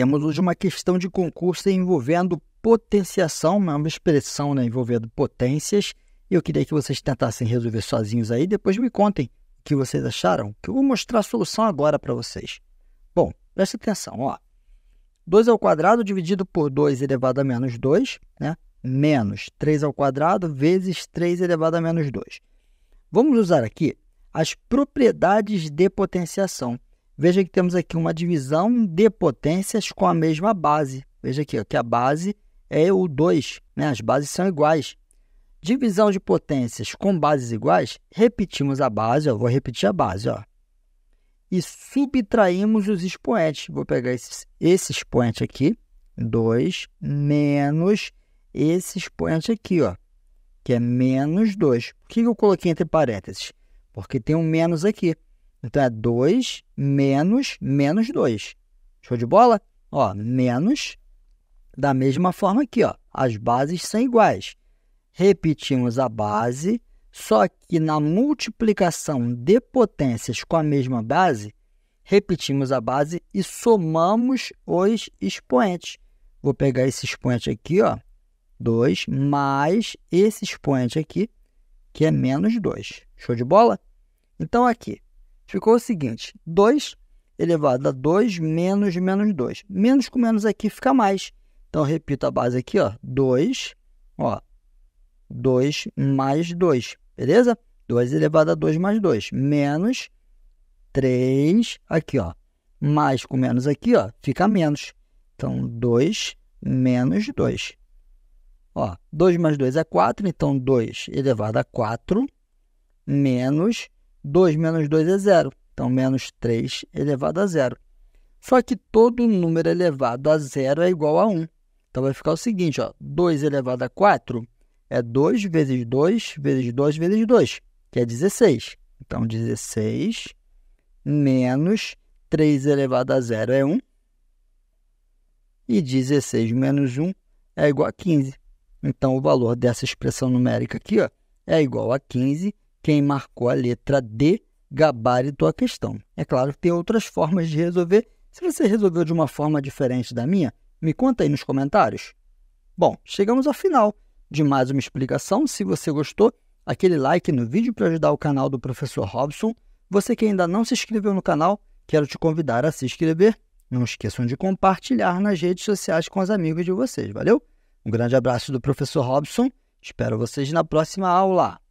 Temos hoje uma questão de concurso envolvendo potenciação, uma expressão né, envolvendo potências. E eu queria que vocês tentassem resolver sozinhos aí, depois me contem o que vocês acharam, que eu vou mostrar a solução agora para vocês. Bom, presta atenção, ó. 2 ao quadrado dividido por 2 elevado a menos 2, né? menos 3 ao quadrado vezes 3 elevado a menos 2. Vamos usar aqui as propriedades de potenciação. Veja que temos aqui uma divisão de potências com a mesma base. Veja aqui ó, que a base é o 2, né? as bases são iguais. Divisão de potências com bases iguais, repetimos a base, ó, vou repetir a base, ó, e subtraímos os expoentes. Vou pegar esse, esse expoente aqui, 2 menos esse expoente aqui, ó, que é menos 2. Por que eu coloquei entre parênteses? Porque tem um menos aqui. Então é 2 menos menos 2. Show de bola? Ó, menos. Da mesma forma aqui, ó, as bases são iguais. Repetimos a base, só que na multiplicação de potências com a mesma base, repetimos a base e somamos os expoentes. Vou pegar esse expoente aqui, ó, 2, mais esse expoente aqui, que é menos 2. Show de bola? Então, aqui, Ficou o seguinte: 2 elevado a 2 menos menos 2. Menos com menos aqui fica mais. Então, repito a base aqui, 2, ó. 2 mais 2, beleza? 2 elevado a 2 mais 2, menos 3, aqui, ó. Mais com menos aqui, ó, fica menos. Então, 2 menos 2. Ó, 2 mais 2 é 4, então 2 elevado a 4 menos 2 menos 2 é zero, então menos 3 elevado a zero. Só que todo número elevado a zero é igual a 1. Então vai ficar o seguinte, ó, 2 elevado a 4 é 2 vezes 2 vezes 2 vezes 2, que é 16. Então 16 menos 3 elevado a zero é 1. E 16 menos 1 é igual a 15. Então o valor dessa expressão numérica aqui ó, é igual a 15 quem marcou a letra D gabarito a questão. É claro que tem outras formas de resolver. Se você resolveu de uma forma diferente da minha, me conta aí nos comentários. Bom, chegamos ao final de mais uma explicação. Se você gostou, aquele like no vídeo para ajudar o canal do professor Robson. Você que ainda não se inscreveu no canal, quero te convidar a se inscrever. Não esqueçam de compartilhar nas redes sociais com os amigos de vocês, valeu? Um grande abraço do professor Robson. Espero vocês na próxima aula.